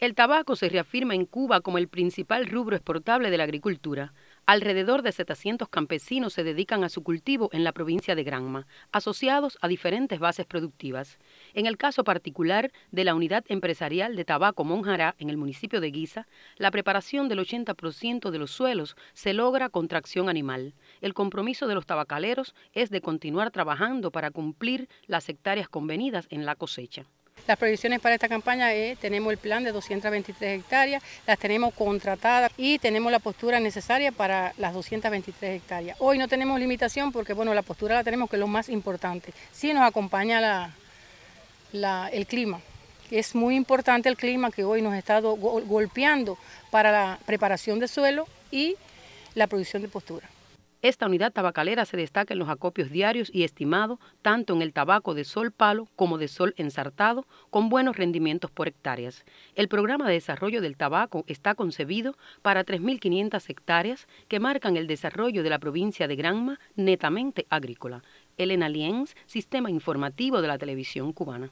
El tabaco se reafirma en Cuba como el principal rubro exportable de la agricultura. Alrededor de 700 campesinos se dedican a su cultivo en la provincia de Granma, asociados a diferentes bases productivas. En el caso particular de la unidad empresarial de tabaco Monjará en el municipio de Guisa, la preparación del 80% de los suelos se logra con tracción animal. El compromiso de los tabacaleros es de continuar trabajando para cumplir las hectáreas convenidas en la cosecha. Las proyecciones para esta campaña es, tenemos el plan de 223 hectáreas, las tenemos contratadas y tenemos la postura necesaria para las 223 hectáreas. Hoy no tenemos limitación porque bueno, la postura la tenemos que es lo más importante. Sí nos acompaña la, el clima. Es muy importante el clima que hoy nos ha estado golpeando para la preparación de suelo y la producción de postura. Esta unidad tabacalera se destaca en los acopios diarios y estimado tanto en el tabaco de sol palo como de sol ensartado, con buenos rendimientos por hectáreas. El programa de desarrollo del tabaco está concebido para 3.500 hectáreas que marcan el desarrollo de la provincia de Granma netamente agrícola. Elena Lienz, Sistema Informativo de la Televisión Cubana.